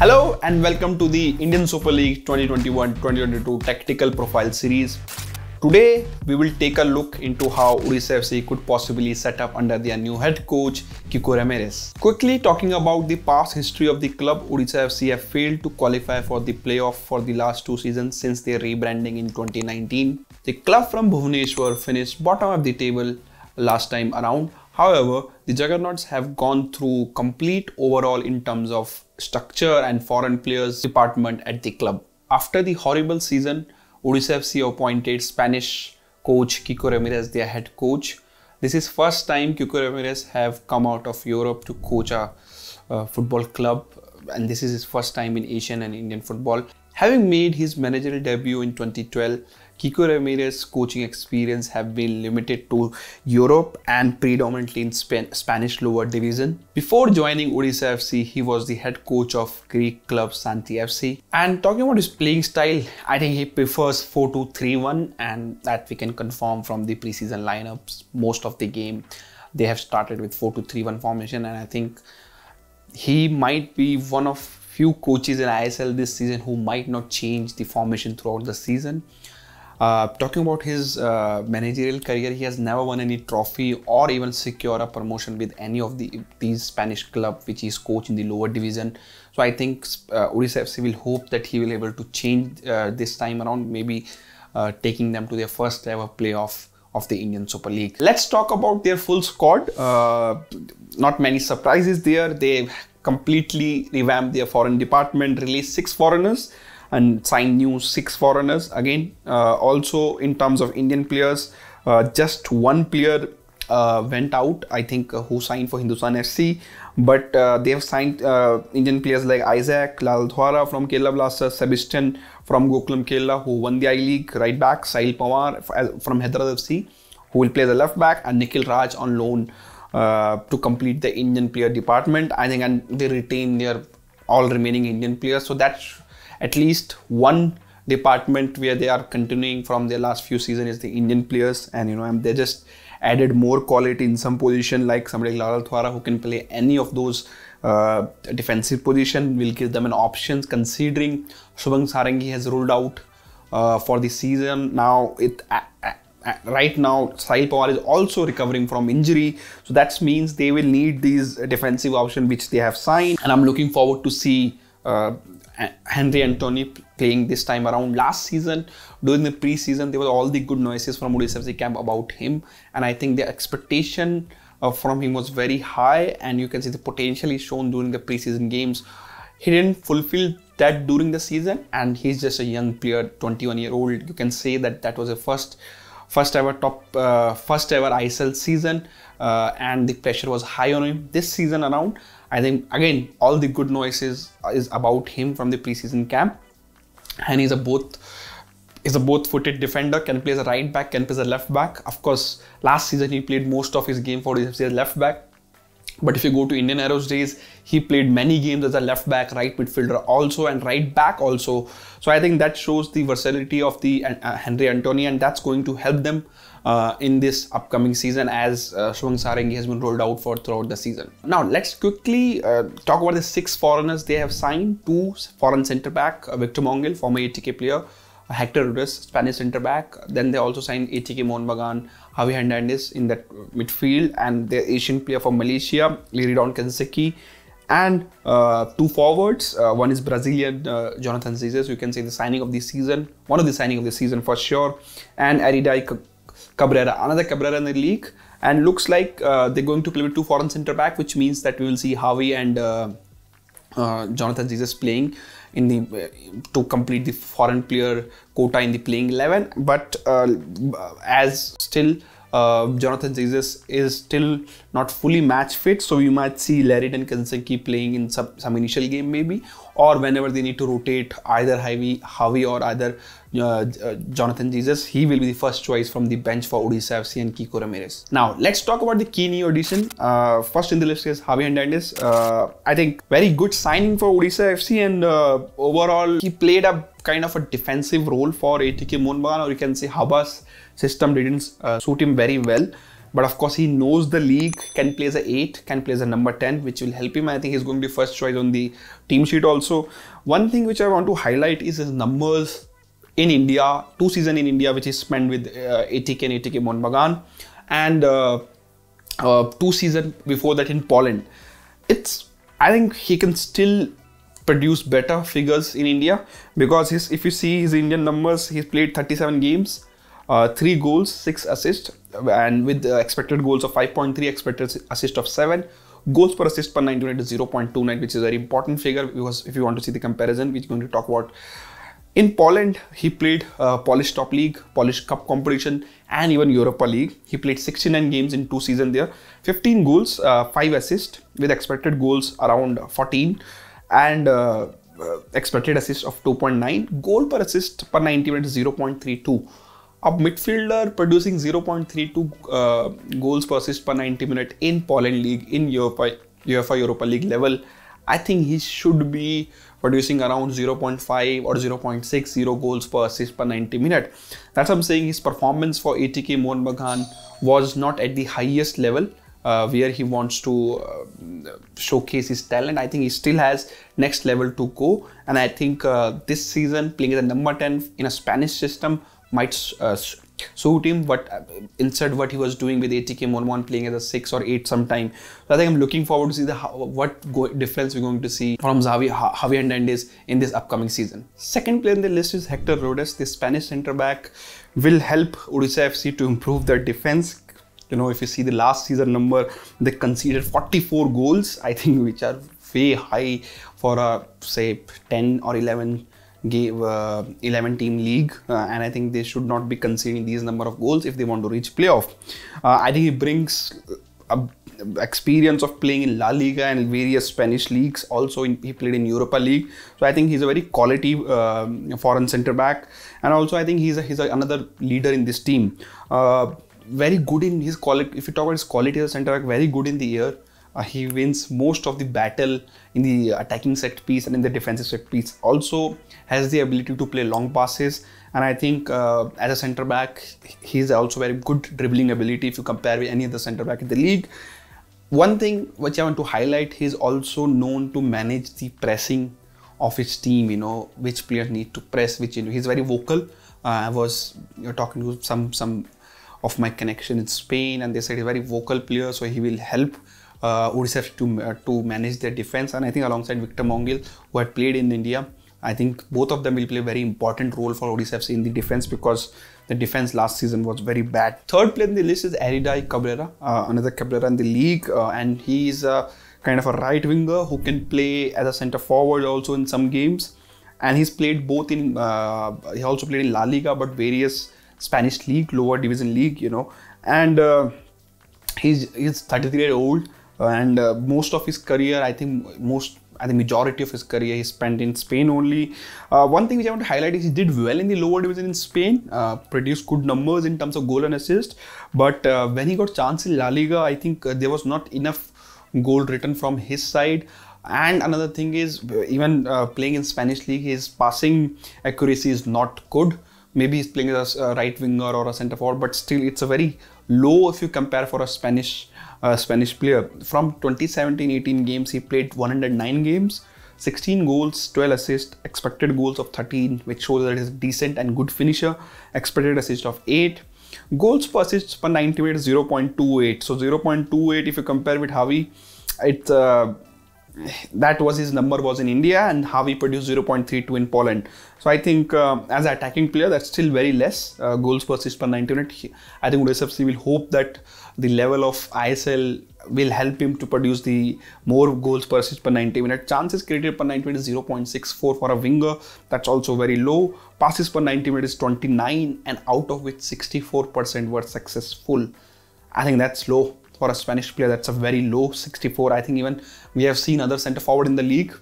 Hello and welcome to the Indian Super League 2021-2022 Tactical Profile Series. Today, we will take a look into how Odisha FC could possibly set up under their new head coach, Kiko Ramirez. Quickly talking about the past history of the club, Odisha FC have failed to qualify for the playoff for the last two seasons since their rebranding in 2019. The club from Bhuvaneshwar finished bottom of the table last time around However, the Juggernauts have gone through complete overhaul in terms of structure and foreign players department at the club. After the horrible season, Odisha FC appointed Spanish coach Kiko Ramirez their head coach. This is first time Kiko Ramirez have come out of Europe to coach a uh, football club and this is his first time in Asian and Indian football. Having made his managerial debut in 2012, Kiko Ramirez's coaching experience have been limited to Europe and predominantly in Spanish lower division. Before joining Odisha FC, he was the head coach of Greek club Santi FC. And talking about his playing style, I think he prefers 4-2-3-1 and that we can confirm from the preseason lineups. Most of the game, they have started with 4-2-3-1 formation and I think he might be one of few coaches in ISL this season who might not change the formation throughout the season. Uh, talking about his uh, managerial career, he has never won any trophy or even secure a promotion with any of the these Spanish club which he's coached in the lower division. So I think uh, FC will hope that he will able to change uh, this time around, maybe uh, taking them to their first ever playoff of the Indian Super League. Let's talk about their full squad. Uh, not many surprises there. They completely revamped their foreign department, released six foreigners and sign new six foreigners again. Uh, also, in terms of Indian players, uh, just one player uh, went out, I think, uh, who signed for Hindustan FC. But uh, they have signed uh, Indian players like Isaac Lal Dhwara from Kerala Blasters, Sebastian from Gokulam Kerala, who won the I League, right back, Sahil Pawar from Hyderabad FC, who will play the left back, and Nikhil Raj on loan to complete the Indian player department. I think, and they retain their all remaining Indian players. So that's at least one department where they are continuing from their last few season is the Indian players, and you know, they just added more quality in some position, like somebody like Laral Thwara who can play any of those uh, defensive position, will give them an options. Considering Shubham Sarangi has ruled out uh, for the season now, it. Right now, Sahil Pawar is also recovering from injury, so that means they will need these defensive option which they have signed. And I'm looking forward to see uh, Henry Tony playing this time around. Last season, during the preseason, there was all the good noises from Odisha FC camp about him, and I think the expectation uh, from him was very high, and you can see the potential he's shown during the preseason games. He didn't fulfill that during the season, and he's just a young player, 21 year old. You can say that that was a first first ever top uh, first ever ISL season uh, and the pressure was high on him this season around I think again all the good noises is about him from the preseason camp, and he's a both is a both-footed defender. Can play as a right back, can play as a left back. Of course, last season he played most of his game for his left back. But if you go to Indian Arrows days, he played many games as a left back, right midfielder also, and right back also. So I think that shows the versatility of the uh, uh Henry Antony, and that's going to help them uh, in this upcoming season as uh, Shubham Sarangi has been rolled out for throughout the season. Now let's quickly uh, talk about the six foreigners they have signed. Two foreign centre back, uh, Victor Mongil, former ATK player, Hector Ruiz, Spanish centre back. Then they also signed ATK Monbagan, Javi Hernandez in that midfield, and the Asian player from Malaysia, Liridon Kanseki and uh, two forwards. Uh, one is Brazilian uh, Jonathan Zizes, you can say the signing of the season, one of the signing of the season for sure, and Aridai Cabrera, another Cabrera in the league, and looks like uh, they're going to play with two foreign centre back, which means that we will see Harvey and uh, uh, Jonathan Jesus playing in the uh, to complete the foreign player quota in the playing eleven. But uh, as still uh, Jonathan Jesus is still not fully match fit. So you might see Larry and Kanseki playing in some, some initial game maybe, or whenever they need to rotate either Javi, Javi or either uh, uh, Jonathan Jesus, he will be the first choice from the bench for Odisha FC and Kiko Ramirez. Now let's talk about the key new addition. Uh, first in the list is Javi Hernandez. Uh, I think very good signing for Odisha FC and overall he played a kind of a defensive role for ATK Moonbagan or you can say Habas system didn't uh, suit him very well. But of course, he knows the league, can play as a 8, can play as a number 10, which will help him. I think he's going to be first choice on the team sheet also. One thing which I want to highlight is his numbers in India, two season in India, which is spent with uh, ATK and ATK Monbagan, and uh, uh, two season before that in Poland. It's, I think he can still produce better figures in India because his, if you see his Indian numbers, he's played 37 games uh, three goals, six assists, and with expected goals of 5.3, expected assist of seven. Goals per assist per 90 is 0.29, which is a very important figure because if you want to see the comparison, we're going to talk about. In Poland, he played uh, Polish Top League, Polish Cup competition, and even Europa League. He played 69 games in two seasons there, 15 goals, uh, 5 assists, with expected goals around 14. And uh, uh expected assist of 2.9 goal per assist per 90 minutes 0.32 a midfielder producing 0.32 uh, goals per assist per 90 minute in Poland league in Europa, UEFA Europa League level I think he should be producing around 0.5 or 0.60 goals per assist per 90 minute that's what I'm saying his performance for ATK Mohan was not at the highest level uh, where he wants to uh, showcase his talent I think he still has next level to go and I think uh, this season playing as a number 10 in a Spanish system might uh, suit him but uh, instead what he was doing with atk mormon playing as a 6 or 8 sometime so i think i'm looking forward to see the what go, difference we're going to see from Xavi, javier hernandez in this upcoming season second player in the list is hector rodes the spanish center back will help odisha fc to improve their defense you know if you see the last season number they conceded 44 goals i think which are way high for a say 10 or 11 gave, uh, 11 team league uh, and i think they should not be conceding these number of goals if they want to reach playoff uh, i think he brings a uh, um, experience of playing in la liga and various spanish leagues also in, he played in europa league so i think he's a very quality um, foreign center back and also i think he's a, he's a, another leader in this team uh, very good in his quality if you talk about his quality as a center back very good in the air uh, he wins most of the battle in the attacking set piece and in the defensive set piece. Also, has the ability to play long passes, and I think uh, as a centre back, he's also very good dribbling ability if you compare with any other centre back in the league. One thing which I want to highlight, he's also known to manage the pressing of his team. You know which players need to press, which you know he's very vocal. Uh, I was you know, talking to some some of my connection in Spain, and they said he's a very vocal player, so he will help uh, Urisef to, uh, to manage their defense. And I think alongside Victor Mongil, who had played in India, I think both of them will play a very important role for Odisha FC in the defense because the defense last season was very bad. Third player in the list is Aridai Cabrera, uh, another Cabrera in the league, uh, and he is a kind of a right winger who can play as a centre forward also in some games. And he's played both in, uh, he also played in La Liga, but various Spanish league, lower division league, you know. And uh, he's, he's 33 years old, and uh, most of his career, I think most I think majority of his career he spent in Spain only. Uh, one thing which I want to highlight is he did well in the lower division in Spain, uh, produced good numbers in terms of goal and assist. But uh, when he got chance in La Liga, I think uh, there was not enough goal written from his side. And another thing is uh, even uh, playing in Spanish league, his passing accuracy is not good. Maybe he's playing as a right winger or a centre forward, but still it's a very low if you compare for a Spanish a uh, Spanish player. From 2017-18 games, he played 109 games, 16 goals, 12 assists, expected goals of 13, which shows that he's decent and good finisher, expected assist of 8. Goals per assist per 90 minutes 0.28. So 0.28 if you compare with Javi, it's uh, that was his number was in India and how he produced 0.32 in Poland. So I think uh, as an attacking player, that's still very less uh, goals per 6 per 90 minute. I think Udesafc will hope that the level of ISL will help him to produce the more goals per 6 per 90 minute. Chances created per 90 minute is 0.64 for a winger. That's also very low. Passes per 90 minute is 29 and out of which 64% were successful. I think that's low for a Spanish player. That's a very low 64. I think even we have seen other centre forward in the league.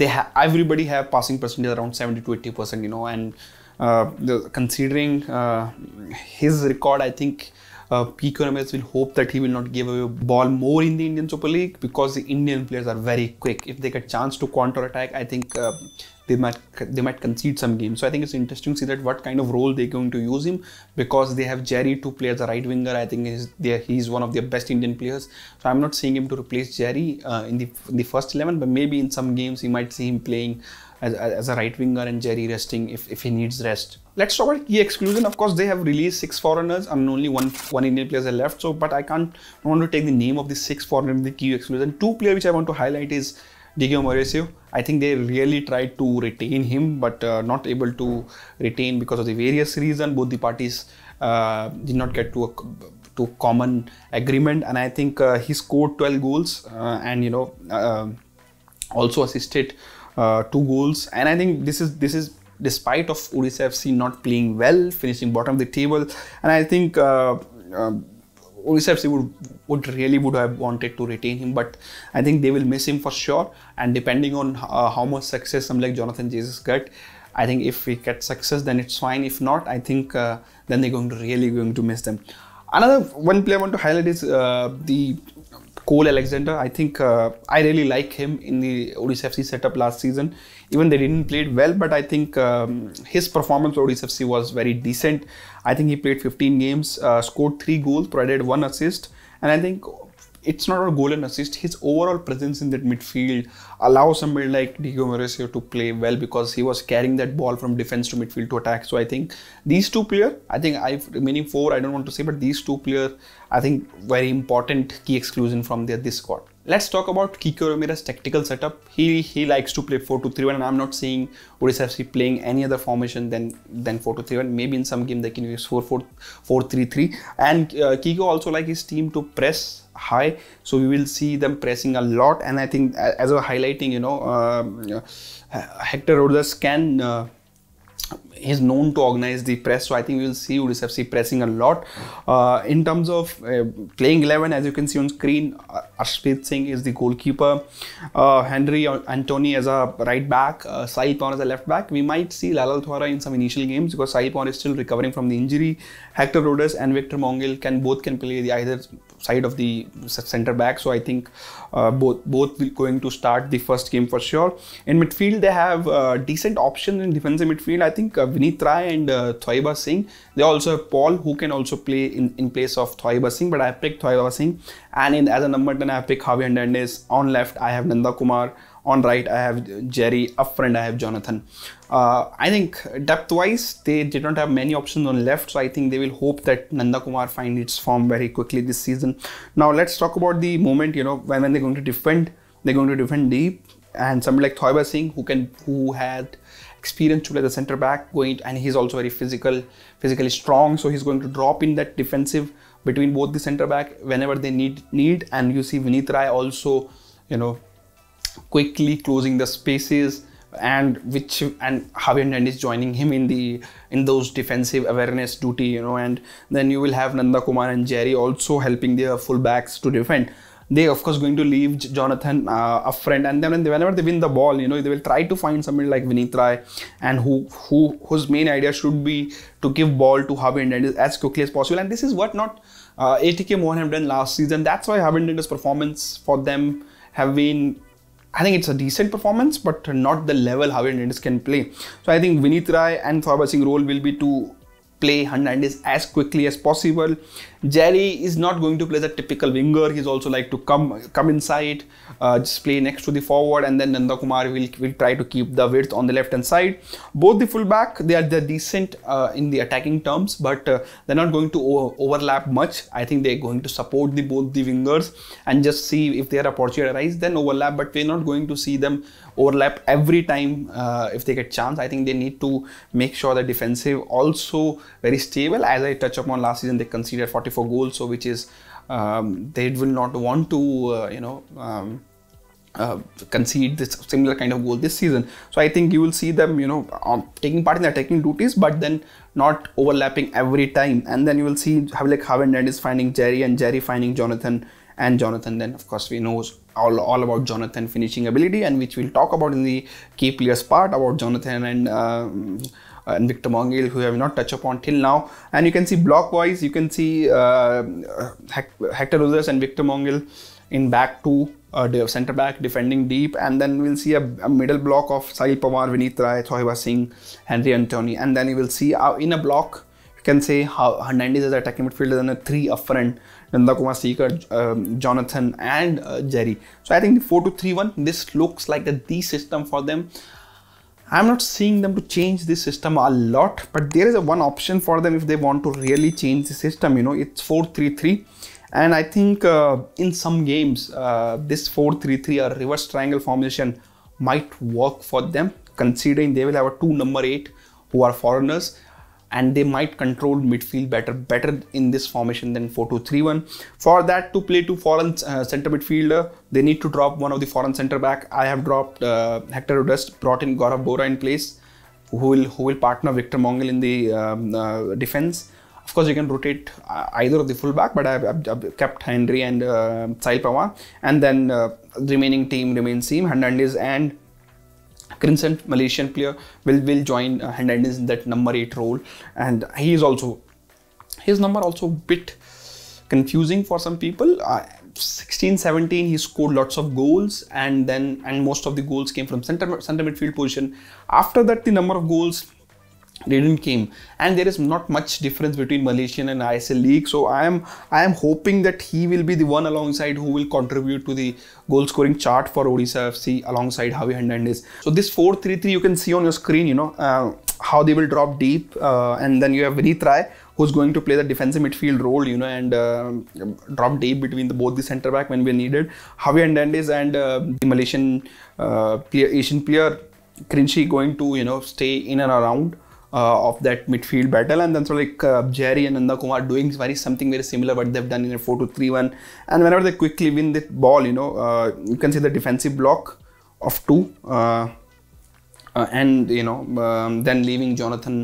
They have everybody have passing percentage around 70 to 80 percent, you know, and uh, the, considering uh, his record, I think uh, Pico will hope that he will not give away ball more in the Indian Super League because the Indian players are very quick. If they get chance to counter attack, I think uh, they might they might concede some games. So I think it's interesting to see that what kind of role they're going to use him because they have Jerry to play as a right winger. I think he's he's one of their best Indian players. So I'm not seeing him to replace Jerry uh, in the in the first eleven, but maybe in some games you might see him playing. As, as, a right winger and Jerry resting if, if he needs rest. Let's talk about key exclusion. Of course, they have released six foreigners and only one one Indian player left. So, but I can't I want to take the name of the six foreigners in the key exclusion. Two player which I want to highlight is Diego Mauricio. I think they really tried to retain him, but uh, not able to retain because of the various reasons. Both the parties uh, did not get to a to common agreement, and I think uh, he scored 12 goals uh, and you know uh, also assisted uh, two goals. And I think this is this is despite of Odisha FC not playing well, finishing bottom of the table, and I think. Um, Oris FC would, would really would have wanted to retain him, but I think they will miss him for sure. And depending on uh, how much success some like Jonathan Jesus get, I think if we get success, then it's fine. If not, I think uh, then they're going to really going to miss them. Another one player I want to highlight is uh, the Cole Alexander. I think uh, I really like him in the Odisha FC setup last season. Even they didn't play it well, but I think um, his performance for Odisha FC was very decent. I think he played 15 games, uh, scored three goals, provided one assist, and I think it's not a goal and assist. His overall presence in that midfield allows somebody like Diego Mauricio to play well because he was carrying that ball from defense to midfield to attack. So I think these two players, I think I've remaining four, I don't want to say, but these two players, I think very important key exclusion from their this squad. Let's talk about Kiko Ramirez's tactical setup. He he likes to play 4-2-3-1 and I'm not seeing Odisha FC playing any other formation than than 4-2-3-1. Maybe in some game they can use 4 4 3 3 and uh, Kiko also like his team to press high so we will see them pressing a lot and i think as a highlighting you know um, uh, hector Rodas can uh, he's known to organize the press. So I think we will see UDSFC pressing a lot. Uh, in terms of uh, playing 11, as you can see on screen, uh, Ashpreet Singh is the goalkeeper. Uh, Henry Antony as a right back. Uh, as a left back. We might see Lalal Thwara in some initial games because Sai is still recovering from the injury. Hector Rodas and Victor Mongil can both can play the either side of the center back. So I think uh, both both going to start the first game for sure. In midfield, they have uh, decent options in defensive midfield. I think uh, Vinit Rai and uh, Thwaiba Singh. They also have Paul who can also play in, in place of Thwaiba Singh. But I picked Thwaiba Singh, and in, as a number ten, I picked Javi Hernandez. On left, I have Nanda Kumar on right I have Jerry, up front I have Jonathan. Uh, I think depth wise they did not have many options on left so I think they will hope that Nanda Kumar finds its form very quickly this season. Now let's talk about the moment you know when, when they're going to defend they're going to defend deep and somebody like Thoiba Singh who can who had experience to play the center back going and he's also very physical physically strong so he's going to drop in that defensive between both the center back whenever they need need and you see vinith Rai also you know quickly closing the spaces and which and Javier Nand is joining him in the in those defensive awareness duty, you know, and then you will have Nanda Kumar and Jerry also helping their fullbacks to defend. They of course going to leave Jonathan uh, a friend, and then whenever they win the ball, you know, they will try to find somebody like Vinit Rai, and who who whose main idea should be to give ball to Harvinder as quickly as possible. And this is what not uh, ATK Mohan have done last season. That's why Harvinder's performance for them have been I think it's a decent performance, but not the level how Hernandez can play. So I think Vinith Rai and Thorba role will be to play Hernandez as quickly as possible Jerry is not going to play the typical winger. He's also like to come come inside, uh, just play next to the forward, and then Nanda Kumar will, will try to keep the width on the left hand side. Both the fullback they are they're decent uh, in the attacking terms, but uh, they're not going to overlap much. I think they're going to support the both the wingers and just see if their opportunity arises, then overlap. But we're not going to see them overlap every time uh, if they get chance. I think they need to make sure the defensive also very stable. As I touched upon last season, they considered 40 44 goals so which is um, they will not want to uh, you know um, uh, concede this similar kind of goal this season so i think you will see them you know um, taking part in the attacking duties but then not overlapping every time and then you will see how like Havenland is finding jerry and jerry finding jonathan and jonathan then of course we know all, all about jonathan finishing ability and which we'll talk about in the key players part about jonathan and um, and uh, Victor Mongil who I have not touched upon till now. And you can see block wise, you can see uh, Hector Rosas and Victor Mongil in back two uh, centre back defending deep, and then we'll see a, a middle block of Sahil Pawar, Vinit Rai, Thoiba Singh, Henry Antony, and then you will see uh, in a block you can say how Hernandez is attacking midfielder and a three up front. Nanda Kumar Seeker, um, Jonathan, and uh, Jerry. So I think the 4 2 3 1, this looks like the D system for them. I'm not seeing them to change this system a lot, but there is a one option for them if they want to really change the system. You know, it's 4-3-3, and I think uh, in some games uh, this 4-3-3 or reverse triangle formation might work for them, considering they will have a two number eight who are foreigners and they might control midfield better better in this formation than 4-2-3-1 for that to play to foreign uh, center midfielder they need to drop one of the foreign center back i have dropped uh, hector Rodest, brought in gaurav bora in place who will who will partner victor mongol in the um, uh, defense of course you can rotate uh, either of the fullback but I've, I've, kept henry and uh, Sail and then uh, remaining team remains same: hernandez and Crimson, Malaysian player, will will join uh, Hernandez in that number eight role, and he is also his number also bit confusing for some people. Uh, 16 17 he scored lots of goals and then and most of the goals came from center center midfield position after that the number of goals didn't came and there is not much difference between Malaysian and ISL league so I am I am hoping that he will be the one alongside who will contribute to the goal scoring chart for Odisha FC alongside Javi Hernandez so this 4-3-3 you can see on your screen you know uh, how they will drop deep uh, and then you have retry who's going to play the defensive midfield role, you know, and uh, drop deep between the, both the centre back when we're needed. Javier Hernandez and uh, the Malaysian uh, player, Asian player Krinchi going to, you know, stay in and around uh, of that midfield battle. And then so like uh, Jerry and Nanda are doing very something very similar what they've done in a 4-2-3-1. And whenever they quickly win the ball, you know, uh, you can see the defensive block of two. Uh, uh, and you know um, then leaving Jonathan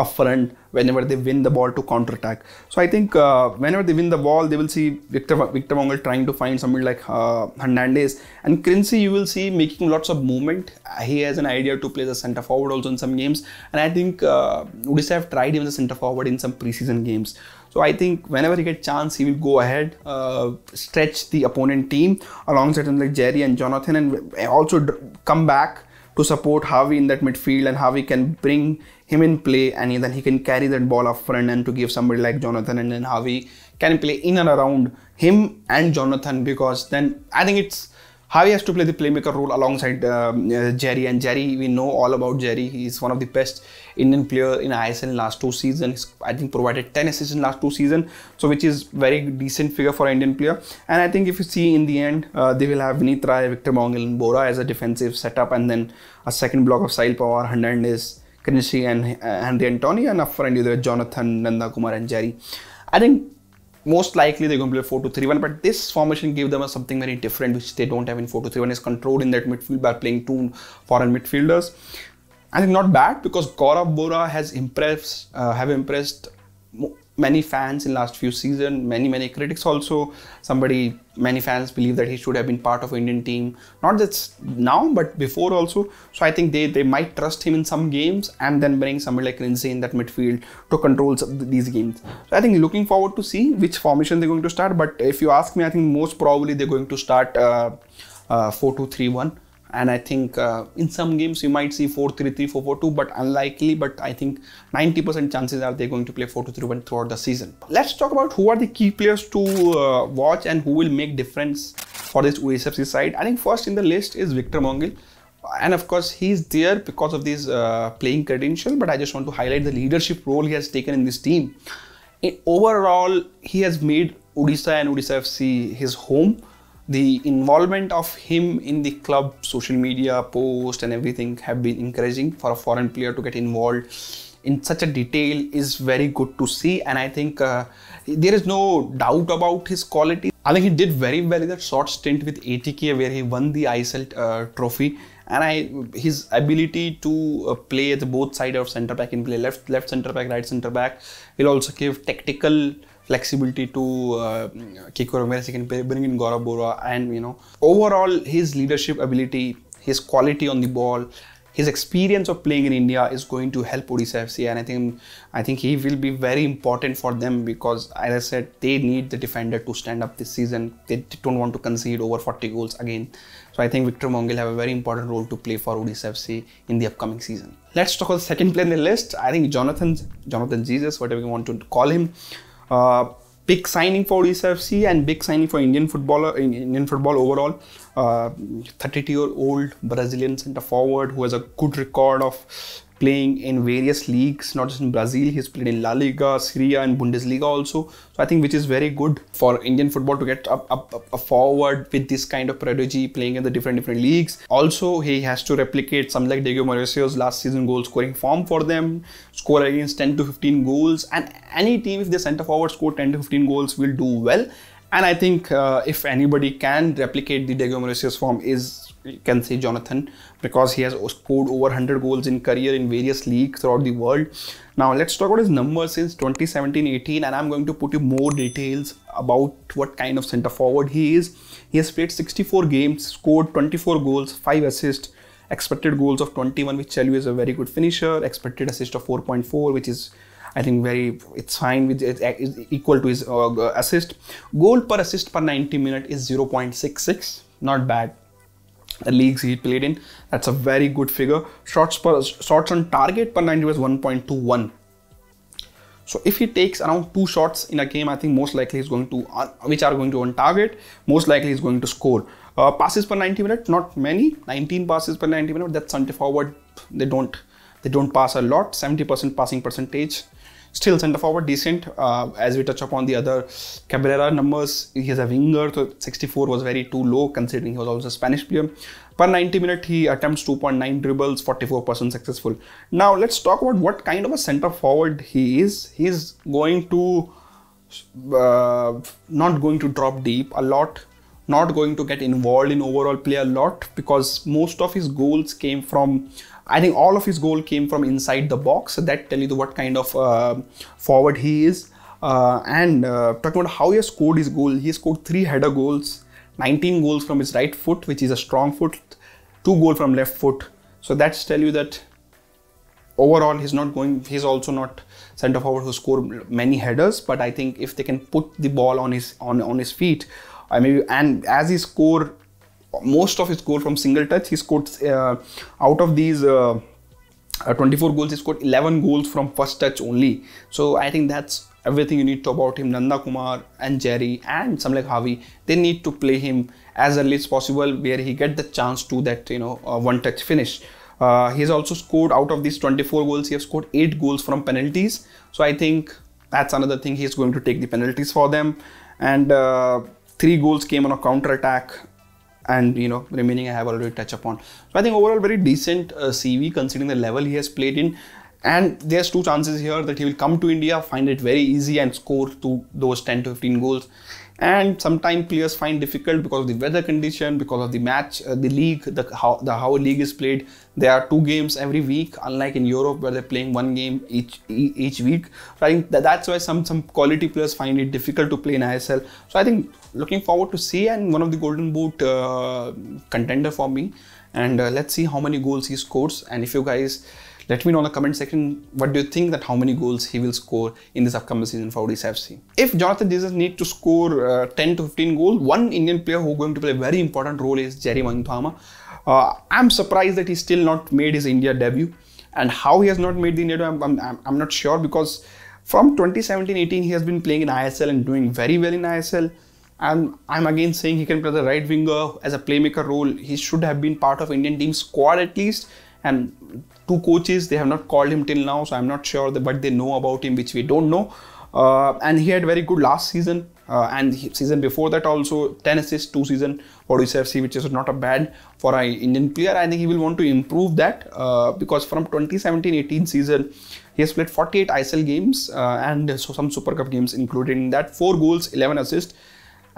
up front whenever they win the ball to counter attack. So I think uh, whenever they win the ball, they will see Victor Victor Wangel trying to find somebody like uh, Hernandez and Crinsey. You will see making lots of movement. He has an idea to play the centre forward also in some games, and I think uh, Odisha have tried him the centre forward in some preseason games. So I think whenever he gets chance, he will go ahead, uh, stretch the opponent team alongside them like Jerry and Jonathan, and also come back to support Harvey in that midfield and Harvey can bring him in play and then he can carry that ball up front and to give somebody like Jonathan and then Harvey can play in and around him and Jonathan because then I think it's Javi has to play the playmaker role alongside um, Jerry. And Jerry, we know all about Jerry. He is one of the best Indian player in ISL in last two seasons. I think provided 10 assists in last two seasons. So which is very decent figure for an Indian player. And I think if you see in the end, uh, they will have Vinithra, Rai, Victor Mongal and Bora as a defensive setup. And then a second block of Sahil Pawar, Hernandez, Kanishi and uh, Henry Antony. And up front, either Jonathan, Nanda Kumar and Jerry. I think most likely they're going to play 4-2-3-1 but this formation gave them something very different which they don't have in 4-2-3-1 is controlled in that midfield by playing two foreign midfielders I think not bad because Gaurav Bora has impressed uh, have impressed many fans in last few season, many many critics also. Somebody, many fans believe that he should have been part of Indian team, not just now but before also. So I think they they might trust him in some games and then bring somebody like Lindsay in that midfield to control these games. So I think looking forward to see which formation they're going to start. But if you ask me, I think most probably they're going to start uh, uh, four two three one and I think uh, in some games you might see 4-3-3, 4-4-2, but unlikely. But I think 90% chances are they're going to play 4-2-3-1 throughout the season. Let's talk about who are the key players to uh, watch and who will make difference for this USFC side. I think first in the list is Victor Mongil. And of course, he's there because of this uh, playing credential. But I just want to highlight the leadership role he has taken in this team. overall, he has made Odisha and Odisha FC his home the involvement of him in the club social media post and everything have been encouraging for a foreign player to get involved in such a detail is very good to see and i think uh, there is no doubt about his quality i think he did very well in that short stint with atk where he won the isl uh, trophy and I, his ability to uh, play at both side of centre back, and play left left centre back, right centre back, will also give tactical flexibility to uh, Keiko Ramirez. He can bring in Gaurav Bora, and you know, overall his leadership ability, his quality on the ball, his experience of playing in India is going to help Odisha FC, and I think I think he will be very important for them because, as I said, they need the defender to stand up this season. They don't want to concede over 40 goals again. So I think Victor Mongil have a very important role to play for Odisha FC in the upcoming season. Let's talk about the second player in the list. I think Jonathan Jonathan Jesus, whatever you want to call him. Uh, big signing for USFC and big signing for Indian footballer in Indian football overall. Uh, 32 year old Brazilian centre forward who has a good record of playing in various leagues, not just in Brazil. He's played in La Liga, Syria, and Bundesliga also. So I think which is very good for Indian football to get up, up, up, up forward with this kind of prodigy playing in the different different leagues. Also, he has to replicate some like Diego Mauricio's last season goal scoring form for them, score against 10 to 15 goals, and any team if they centre forward score 10 to 15 goals will do well. And I think uh, if anybody can replicate the Diego Mauricio's form is you can say Jonathan because he has scored over 100 goals in career in various leagues throughout the world. Now let's talk about his numbers since 2017-18 and I'm going to put you more details about what kind of centre forward he is. He has played 64 games, scored 24 goals, 5 assists, expected goals of 21 which tell you is a very good finisher, expected assist of 4.4 which is I think very it's fine with it is equal to his uh, assist. Goal per assist per 90 minute is 0.66, not bad the leagues he played in. That's a very good figure. Shots per shots on target per 90 was 1.21. So if he takes around two shots in a game, I think most likely he's going to, uh, which are going to on target, most likely he's going to score. Uh, passes per 90 minutes, not many, 19 passes per 90 minutes. That's center forward. They don't, they don't pass a lot. 70% passing percentage. Still, centre forward decent. Uh, as we touch upon the other Cabrera numbers, he has a winger, so 64 was very too low considering he was also a Spanish player. Per 90 minute, he attempts 2.9 dribbles, 44% successful. Now, let's talk about what kind of a centre forward he is. He's going to uh, not going to drop deep a lot not going to get involved in overall play a lot because most of his goals came from I think all of his goal came from inside the box. That tell you what kind of uh, forward he is. Uh, and uh, talking about how he has scored his goal, he scored three header goals, 19 goals from his right foot, which is a strong foot, two goal from left foot. So that's tell you that overall he's not going. He's also not centre forward who score many headers, but I think if they can put the ball on his on on his feet, I mean, and as he score most of his goal from single touch. He scored uh, out of these uh, uh, 24 goals, he scored 11 goals from first touch only. So I think that's everything you need to about him. Nanda Kumar and Jerry and Samlek Havi, they need to play him as early as possible where he get the chance to that you know uh, one touch finish. Uh, he's also scored out of these 24 goals, he has scored 8 goals from penalties. So I think that's another thing he's going to take the penalties for them. And uh, 3 goals came on a counter attack and you know remaining I have already touched upon. So I think overall very decent uh, CV considering the level he has played in. And there's two chances here that he will come to India, find it very easy and score to those 10 to 15 goals. And sometimes players find difficult because of the weather condition, because of the match, uh, the league, the how the how league is played. There are two games every week, unlike in Europe where they're playing one game each each week. So I think that, that's why some some quality players find it difficult to play in ISL. So I think looking forward to see and one of the golden boot uh, contender for me and uh, let's see how many goals he scores and if you guys let me know in the comment section what do you think that how many goals he will score in this upcoming season for Odisha FC. If Jonathan Jesus need to score uh, 10 to 15 goals, one Indian player who going to play a very important role is Jerry Manthama. Uh, I'm surprised that he still not made his India debut and how he has not made the India debut, I'm, I'm, I'm not sure because from 2017-18 he has been playing in ISL and doing very well in ISL. I'm, I'm again saying he can play the right winger as a playmaker role. He should have been part of Indian team squad at least. And two coaches, they have not called him till now, so I'm not sure what they know about him, which we don't know. Uh, and he had very good last season uh, and season before that also 10 assists two season for UCFC which is not a bad for an Indian player I think he will want to improve that uh, because from 2017-18 season he has played 48 ISL games uh, and so some Super Cup games included in that 4 goals 11 assists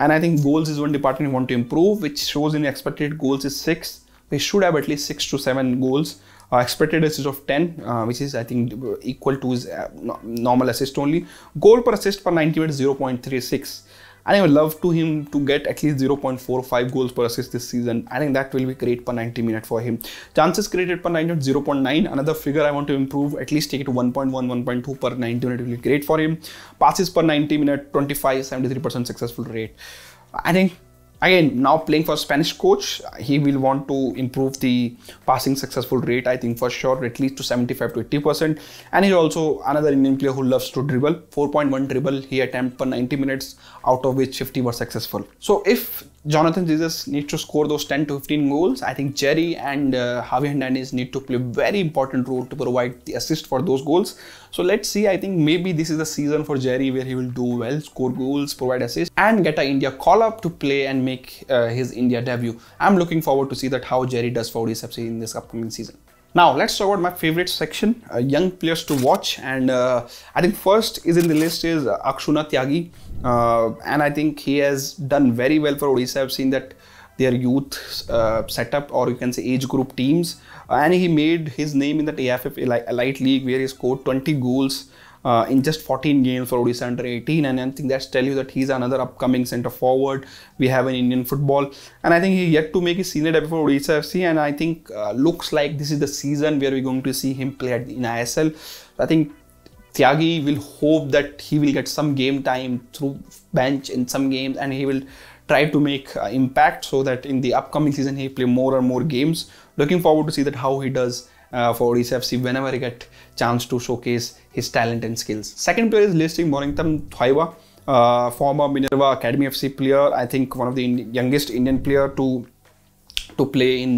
and I think goals is one department you want to improve, which shows in expected goals is six. We should have at least six to seven goals. Uh, expected assist of 10, uh, which is I think equal to his, uh, normal assist only. Goal per assist per 90 minutes 0.36. I would love to him to get at least 0.45 goals per assist this season. I think that will be great per 90 minute for him. Chances created per 90 minute 0.9. Another figure I want to improve. At least take it to 1.1, 1.2 per 90 minute will be great for him. Passes per 90 minute 25, 73% successful rate. I think again now playing for spanish coach he will want to improve the passing successful rate i think for sure at least to 75 to 80 percent and he's also another indian player who loves to dribble 4.1 dribble he attempts for 90 minutes out of which 50 were successful so if jonathan jesus needs to score those 10 to 15 goals i think jerry and uh, javi hernandez need to play very important role to provide the assist for those goals so let's see. I think maybe this is the season for Jerry where he will do well, score goals, provide assists, and get an India call up to play and make uh, his India debut. I'm looking forward to see that how Jerry does for ODSFC in this upcoming season. Now let's talk about my favorite section, uh, young players to watch, and uh, I think first is in the list is Akshuna Tyagi, uh, and I think he has done very well for Odisha. I've seen that their youth uh, setup or you can say age group teams. Uh, and he made his name in that AFF Elite League where he scored 20 goals uh, in just 14 games for Odisha under 18 and I think that's tell you that he's another upcoming centre forward we have in Indian football and I think he yet to make his senior debut for Odisha FC and I think uh, looks like this is the season where we're going to see him play at the, in ISL I think Tyagi will hope that he will get some game time through bench in some games and he will try to make uh, impact so that in the upcoming season he play more and more games. Looking forward to see that how he does uh, for Odisha FC whenever he get chance to showcase his talent and skills. Second player is listing Morington Thwaiwa, uh, former Minerva Academy FC player. I think one of the in youngest Indian player to to play in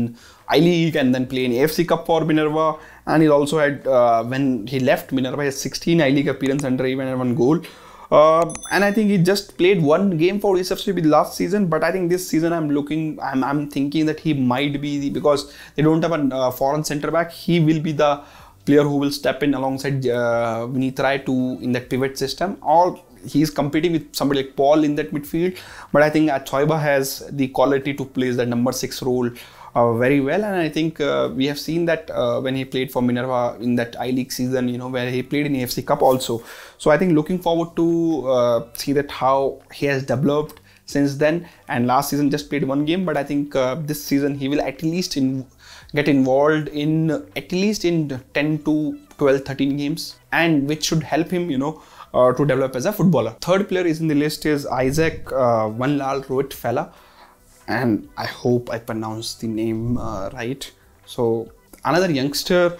I League and then play in AFC Cup for Minerva. And he also had uh, when he left Minerva, he had 16 I League appearance under even one goal. Um, and I think he just played one game for USFCB last season, but I think this season I'm looking, I'm, I'm thinking that he might be the, because they don't have a uh, foreign centre back. He will be the player who will step in alongside uh, he try to in that pivot system, or he's competing with somebody like Paul in that midfield. But I think Achoiba has the quality to play that number six role uh, very well, and I think uh, we have seen that uh, when he played for Minerva in that I League season, you know, where he played in AFC Cup also. So I think looking forward to see that how he has developed since then and last season just played one game but i think uh, this season he will at least in, get involved in at least in 10 to 12 13 games and which should help him you know uh, to develop as a footballer third player is in the list is isaac uh, one lal rohit fella and I hope I pronounced the name uh, right. So another youngster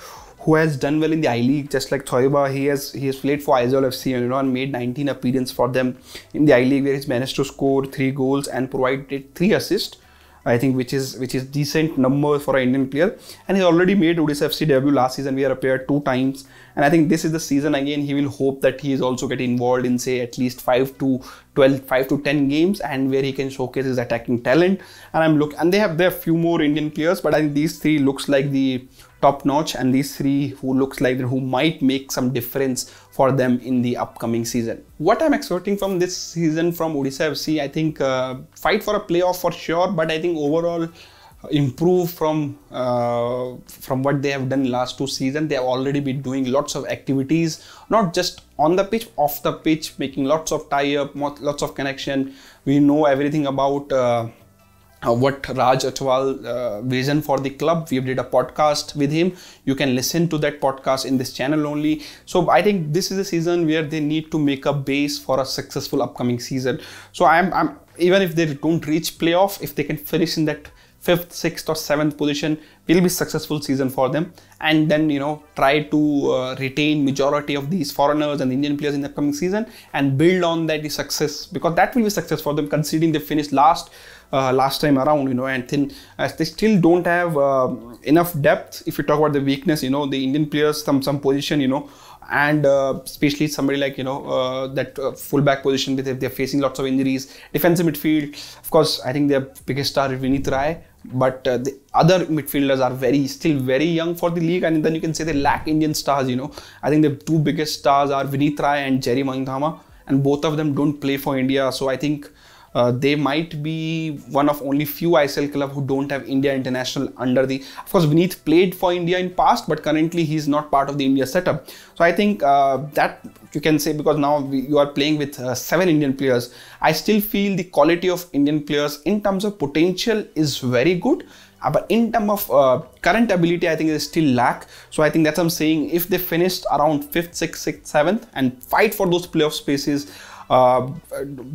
who has done well in the I League, just like Thoiba, he has he has played for Aizawl FC, you know, and made 19 appearances for them in the I League, where he's managed to score three goals and provided three assists. I think which is which is decent number for an Indian player, and he's already made Odisha FC debut last season. We are appeared two times and I think this is the season again. He will hope that he is also get involved in say at least five to 12, five to 10 games, and where he can showcase his attacking talent. And I'm look, and they have there few more Indian players, but I think these three looks like the top notch, and these three who looks like who might make some difference for them in the upcoming season. What I'm expecting from this season from Odisha FC, I think uh, fight for a playoff for sure, but I think overall improve from uh, from what they have done last two seasons they have already been doing lots of activities not just on the pitch off the pitch making lots of tie up lots of connection we know everything about uh, uh what Raj Achwal uh, vision for the club. We did a podcast with him. You can listen to that podcast in this channel only. So I think this is a season where they need to make a base for a successful upcoming season. So I'm, I'm even if they don't reach playoff, if they can finish in that fifth, sixth, or seventh position will be successful season for them, and then you know try to uh, retain majority of these foreigners and Indian players in the upcoming season and build on that success because that will be success for them considering they finished last. Uh, last time around, you know, and then as they still don't have uh, enough depth. If you talk about the weakness, you know, the Indian players, some some position, you know, and uh, especially somebody like you know uh, that uh, fullback position, with they're facing lots of injuries, defensive midfield. Of course, I think their biggest star is Vinit Rai, but uh, the other midfielders are very still very young for the league and then you can say they lack indian stars you know i think the two biggest stars are Vinithra rai and jerry mangdama and both of them don't play for india so i think uh, they might be one of only few ISL club who don't have India international under the. Of course, Vinith played for India in past, but currently he's not part of the India setup. So I think uh, that you can say because now we, you are playing with uh, seven Indian players. I still feel the quality of Indian players in terms of potential is very good. Uh, but in terms of uh, current ability, I think they still lack. So I think that's what I'm saying. If they finished around 5th, 6th, 6th, 7th and fight for those playoff spaces, uh,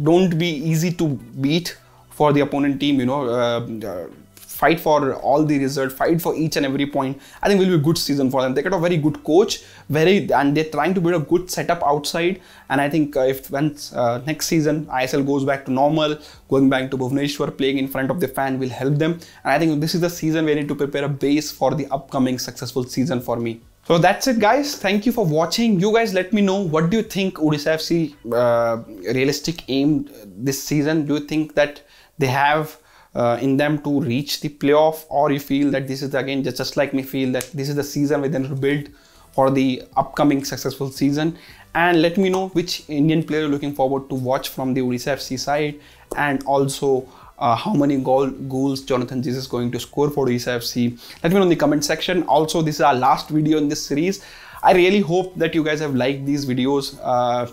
don't be easy to beat for the opponent team you know uh, uh, fight for all the result fight for each and every point i think will be a good season for them they got a very good coach very and they're trying to build a good setup outside and i think uh, if once uh, next season isl goes back to normal going back to bhuvneshwar playing in front of the fan will help them and i think this is the season we need to prepare a base for the upcoming successful season for me so that's it guys. Thank you for watching. You guys let me know what do you think Odisha FC uh, realistic aim this season? Do you think that they have uh, in them to reach the playoff or you feel that this is again just, just like me feel that this is the season we then rebuild for the upcoming successful season and let me know which Indian player you're looking forward to watch from the Odisha FC side and also uh, how many goal, goals Jonathan Jesus is going to score for Isa FC. Let me know in the comment section. Also, this is our last video in this series. I really hope that you guys have liked these videos. Uh,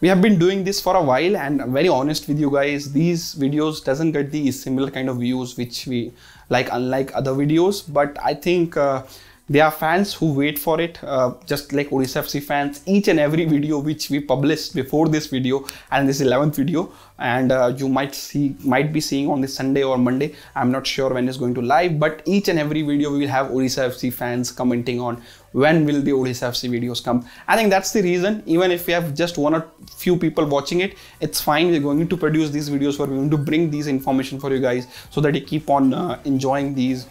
we have been doing this for a while and I'm very honest with you guys, these videos doesn't get the similar kind of views which we like unlike other videos. But I think uh, there are fans who wait for it, uh, just like Odisha FC fans. Each and every video which we published before this video and this 11th video, and uh, you might see, might be seeing on this Sunday or Monday. I'm not sure when it's going to live, but each and every video we will have Odisha FC fans commenting on when will the Odisha FC videos come. I think that's the reason. Even if we have just one or few people watching it, it's fine. We're going to produce these videos. We're going to bring these information for you guys so that you keep on uh, enjoying these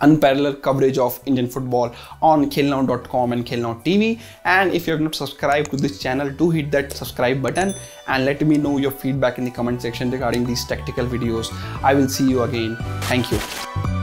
unparalleled coverage of Indian football on khelnow.com and Khelnow TV. And if you have not subscribed to this channel, do hit that subscribe button and let me know your feedback in the comment section regarding these tactical videos. I will see you again. Thank you.